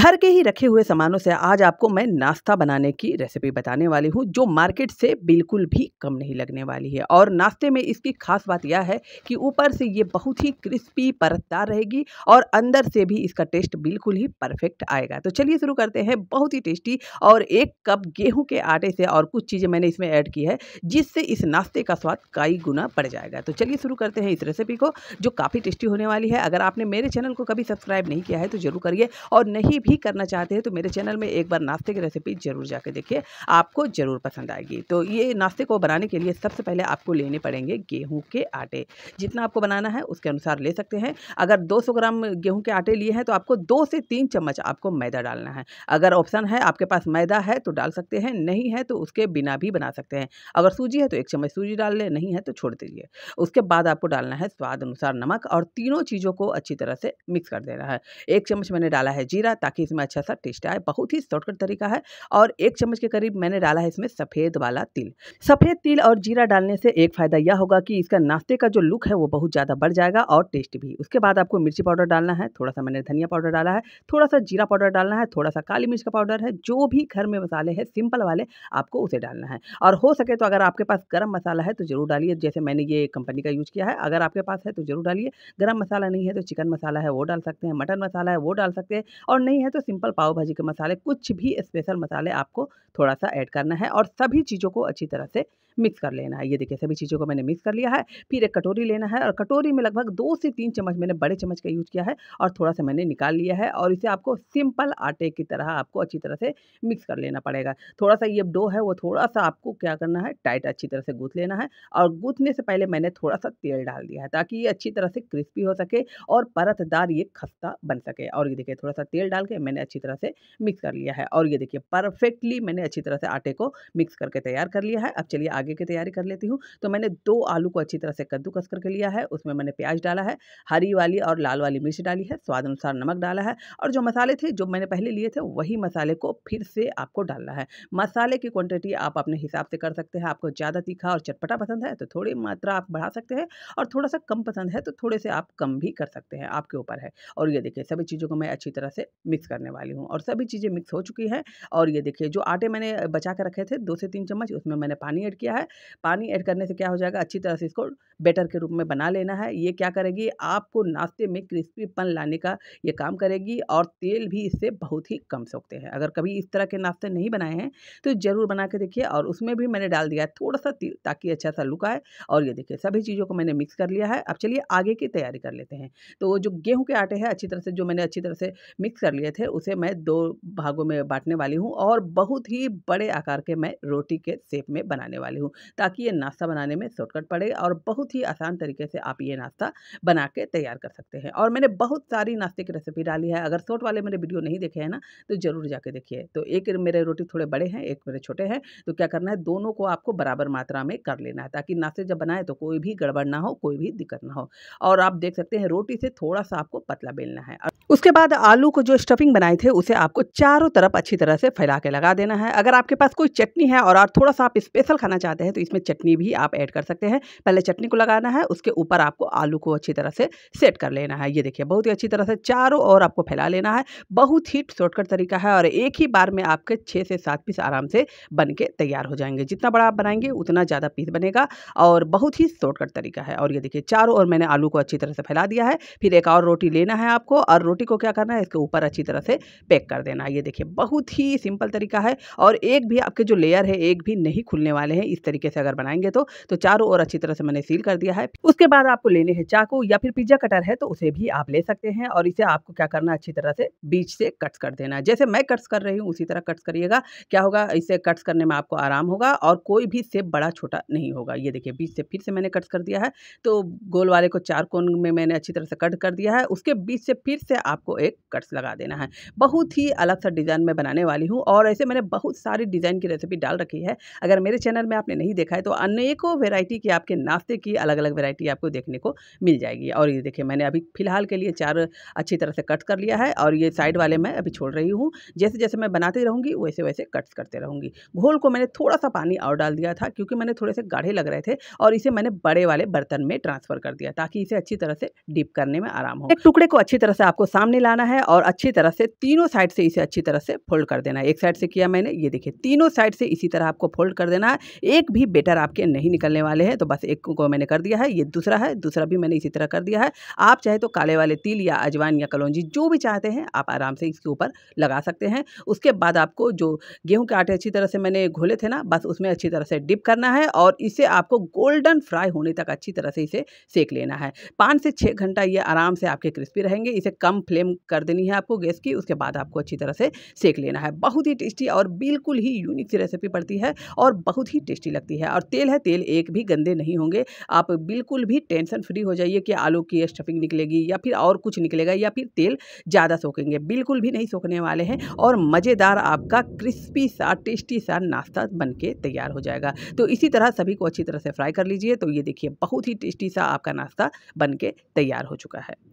घर के ही रखे हुए सामानों से आज आपको मैं नाश्ता बनाने की रेसिपी बताने वाली हूँ जो मार्केट से बिल्कुल भी कम नहीं लगने वाली है और नाश्ते में इसकी खास बात यह है कि ऊपर से ये बहुत ही क्रिस्पी परतदार रहेगी और अंदर से भी इसका टेस्ट बिल्कुल ही परफेक्ट आएगा तो चलिए शुरू करते हैं बहुत ही टेस्टी और एक कप गेहूँ के आटे से और कुछ चीज़ें मैंने इसमें ऐड की है जिससे इस नाश्ते का स्वाद कई गुना बढ़ जाएगा तो चलिए शुरू करते हैं इस रेसिपी को जो काफ़ी टेस्टी होने वाली है अगर आपने मेरे चैनल को कभी सब्सक्राइब नहीं किया है तो जरूर करिए और नहीं भी करना चाहते हैं तो मेरे चैनल में एक बार नाश्ते की रेसिपी ज़रूर जाकर देखिए आपको ज़रूर पसंद आएगी तो ये नाश्ते को बनाने के लिए सबसे पहले आपको लेने पड़ेंगे गेहूँ के आटे जितना आपको बनाना है उसके अनुसार ले सकते हैं अगर दो ग्राम गेहूँ के आटे लिए हैं तो आपको दो से तीन चम्मच आपको मैदा डालना है अगर ऑप्शन है आपके पास मैदा है तो डाल सकते हैं नहीं है तो उसके बिना भी बना सकते हैं अगर सूजी है तो एक चम्मच सूजी डाल लें नहीं है तो छोड़ दीजिए उसके बाद आपको डालना है स्वाद अनुसार नमक और तीनों चीज़ों को अच्छी तरह से मिक्स कर देना है एक चम्मच मैंने डाला है जीरा ताकि ताकि इसमें अच्छा सा टेस्ट आए बहुत ही शॉर्टकट तरीका है और एक चम्मच के करीब मैंने डाला है इसमें सफ़ेद वाला तिल सफ़ेद तिल और जीरा डालने से एक फ़ायदा यह होगा कि इसका नाश्ते का जो लुक है वो बहुत ज़्यादा बढ़ जाएगा और टेस्ट भी उसके बाद आपको मिर्ची पाउडर डालना है थोड़ा सा मैंने धनिया पाउडर डाला है थोड़ा सा जीरा पाउडर डालना है थोड़ा सा काली मिर्च का पाउडर है जो भी घर में मसाले हैं सिंपल वाले आपको उसे डालना है और हो सके तो अगर आपके पास गर्म मसाला है तो ज़रूर डालिए जैसे मैंने ये कंपनी का यूज़ किया है अगर आपके पास है तो ज़रूर डालिए गर्म मसाला नहीं है तो चिकन मसाला है वो डाल सकते हैं मटन मसाला है वो डाल सकते हैं और नहीं है तो सिंपल पाव भाजी के मसाले कुछ भी स्पेशल मसाले आपको थोड़ा सा ऐड करना है और सभी चीज़ों को अच्छी तरह से मिक्स कर लेना है ये देखिए सभी चीज़ों को मैंने मिक्स कर लिया है फिर एक कटोरी लेना है और कटोरी में लगभग दो से तीन चम्मच मैंने बड़े चम्मच का यूज़ किया है और थोड़ा सा मैंने निकाल लिया है और इसे आपको सिंपल आटे की तरह आपको अच्छी तरह से मिक्स कर लेना पड़ेगा थोड़ा सा ये डो है वो थोड़ा सा आपको क्या करना है टाइट अच्छी तरह से गूँथ लेना है और गूँथने से पहले मैंने थोड़ा सा तेल डाल दिया है ताकि ये अच्छी तरह से क्रिस्पी हो सके और परतदार ये खस्ता बन सके और ये देखिए थोड़ा सा तेल डाल के मैंने अच्छी तरह से मिक्स कर लिया है और ये देखिए परफेक्टली मैंने अच्छी तरह से आटे को मिक्स करके तैयार कर लिया है अब चलिए आगे की तैयारी कर लेती हूँ तो मैंने दो आलू को अच्छी तरह से कद्दूकस करके लिया है उसमें मैंने प्याज डाला है हरी वाली और लाल वाली मिर्च डाली है स्वाद अनुसार नमक डाला है और जो मसाले थे जो मैंने पहले लिए थे वही मसाले को फिर से आपको डालना है मसाले की क्वान्टिटी आप अपने हिसाब से कर सकते हैं आपको ज़्यादा तीखा और चटपटा पसंद है तो थोड़ी मात्रा आप बढ़ा सकते हैं और थोड़ा सा कम पसंद है तो थोड़े से आप कम भी कर सकते हैं आपके ऊपर है और ये देखिए सभी चीज़ों को मैं अच्छी तरह से मिक्स करने वाली हूँ और सभी चीज़ें मिक्स हो चुकी हैं और ये देखिए जो आटे मैंने बचा कर रखे थे दो से तीन चम्मच उसमें मैंने पानी ऐड किया किया है पानी ऐड करने से क्या हो जाएगा अच्छी तरह से इसको बेटर के रूप में बना लेना है ये क्या करेगी आपको नाश्ते में क्रिस्पीपन लाने का ये काम करेगी और तेल भी इससे बहुत ही कम सोखते हैं अगर कभी इस तरह के नाश्ते नहीं बनाए हैं तो ज़रूर बना के देखिए और उसमें भी मैंने डाल दिया है थोड़ा सा तेल ताकि अच्छा सा लुक आए और ये देखिए सभी चीज़ों को मैंने मिक्स कर लिया है अब चलिए आगे की तैयारी कर लेते हैं तो जो गेहूँ के आटे हैं अच्छी तरह से जो मैंने अच्छी तरह से मिक्स कर लिए थे उसे मैं दो भागों में बांटने वाली हूँ और बहुत ही बड़े आकार के मैं रोटी के सेप में बनाने वाली हूँ हूँ ताकि ये नाश्ता बनाने में शॉर्टकट पड़े और बहुत ही आसान तरीके से आप ये नाश्ता बना के तैयार कर सकते हैं और मैंने बहुत सारी नाश्ते की रेसिपी डाली है अगर शॉर्ट वाले मेरे वीडियो नहीं देखे हैं ना तो ज़रूर जाके देखिए तो एक मेरे रोटी थोड़े बड़े हैं एक मेरे छोटे हैं तो क्या करना है दोनों को आपको बराबर मात्रा में कर लेना है ताकि नाश्ते जब बनाए तो कोई भी गड़बड़ ना हो कोई भी दिक्कत ना हो और आप देख सकते हैं रोटी से थोड़ा सा आपको पतला बेलना है उसके बाद आलू को जो स्टफिंग बनाई थे उसे आपको चारों तरफ अच्छी तरह से फैला के लगा देना है अगर आपके पास कोई चटनी है और आप थोड़ा सा आप स्पेशल खाना चाहते चाहते हैं तो इसमें चटनी भी आप ऐड कर सकते हैं पहले चटनी को लगाना है उसके ऊपर आपको आलू को अच्छी तरह से सेट कर लेना है ये देखिए बहुत ही अच्छी तरह से चारों ओर आपको फैला लेना है बहुत ही शॉर्टकट तरीका है और एक ही बार में आपके छः से सात पीस आराम से बन के तैयार हो जाएंगे जितना बड़ा आप बनाएंगे उतना ज़्यादा पीस बनेगा और बहुत ही शॉर्टकट तरीका है और ये देखिए चारों ओर मैंने आलू को अच्छी तरह से फैला दिया है फिर एक और रोटी लेना है आपको और रोटी को क्या करना है इसके ऊपर अच्छी तरह से पैक कर देना है ये देखिए बहुत ही सिंपल तरीका है और एक भी आपके जो लेयर है एक भी नहीं खुलने वाले हैं इस इस तरीके से अगर बनाएंगे तो तो चारों ओर अच्छी तरह से मैंने सील कर दिया है उसके बाद आपको लेने हैं चाकू या फिर पिज्जा कटर है तो उसे भी आप ले सकते हैं और इसे आपको क्या करना अच्छी तरह से बीच से कट्स कर देना है जैसे मैं कट्स कर रही हूँ उसी तरह कट्स करिएगा क्या होगा इसे कट्स करने में आपको आराम होगा और कोई भी सेब बड़ा छोटा नहीं होगा ये देखिए बीच से फिर से मैंने कट्स कर दिया है तो गोल वाले को चार कोन में मैंने अच्छी तरह से कट कर दिया है उसके बीच से फिर से आपको एक कट्स लगा देना है बहुत ही अलग सा डिज़ाइन मैं बनाने वाली हूँ और ऐसे मैंने बहुत सारी डिज़ाइन की रेसिपी डाल रखी है अगर मेरे चैनल में आपने आपने नहीं देखा है तो अनेकों वेराइटी की आपके नाश्ते की अलग अलग वेराइटी आपको देखने को मिल जाएगी और ये देखिए मैंने अभी फ़िलहाल के लिए चार अच्छी तरह से कट कर लिया है और ये साइड वाले मैं अभी छोड़ रही हूँ जैसे जैसे मैं बनाती रहूँगी वैसे वैसे कट्स करते रहूँगी घोल को मैंने थोड़ा सा पानी और डाल दिया था क्योंकि मैंने थोड़े से गाढ़े लग रहे थे और इसे मैंने बड़े वाले बर्तन में ट्रांसफ़र कर दिया ताकि इसे अच्छी तरह से डिप करने में आराम हो एक टुकड़े को अच्छी तरह से आपको सामने लाना है और अच्छी तरह से तीनों साइड से इसे अच्छी तरह से फोल्ड कर देना है एक साइड से किया मैंने ये देखिए तीनों साइड से इसी तरह आपको फोल्ड कर देना है एक भी बेटर आपके नहीं निकलने वाले हैं तो बस एक को मैंने कर दिया है ये दूसरा है दूसरा भी मैंने इसी तरह कर दिया है आप चाहे तो काले वाले तिल या अजवाइन या कलौजी जो भी चाहते हैं आप आराम से इसके ऊपर लगा सकते हैं उसके बाद आपको जो गेहूँ के आटे अच्छी तरह से मैंने घोले थे ना बस उसमें अच्छी तरह से डिप करना है और इसे आपको गोल्डन फ्राई होने तक अच्छी तरह से इसे सेक लेना है पाँच से छः घंटा ये आराम से आपके क्रिस्पी रहेंगे इसे कम फ्लेम कर देनी है आपको गैस की उसके बाद आपको अच्छी तरह से सेक लेना है बहुत ही टेस्टी और बिल्कुल ही यूनिक सी रेसिपी पड़ती है और बहुत ही टेस्टी लगती है और तेल है तेल एक भी गंदे नहीं होंगे आप बिल्कुल भी टेंशन फ्री हो जाइए कि आलू की स्टफिंग निकलेगी या फिर और कुछ निकलेगा या फिर तेल ज़्यादा सोखेंगे बिल्कुल भी नहीं सोखने वाले हैं और मज़ेदार आपका क्रिस्पी सा टेस्टी सा नाश्ता बन के तैयार हो जाएगा तो इसी तरह सभी को अच्छी तरह से फ्राई कर लीजिए तो ये देखिए बहुत ही टेस्टी सा आपका नाश्ता बन के तैयार हो चुका है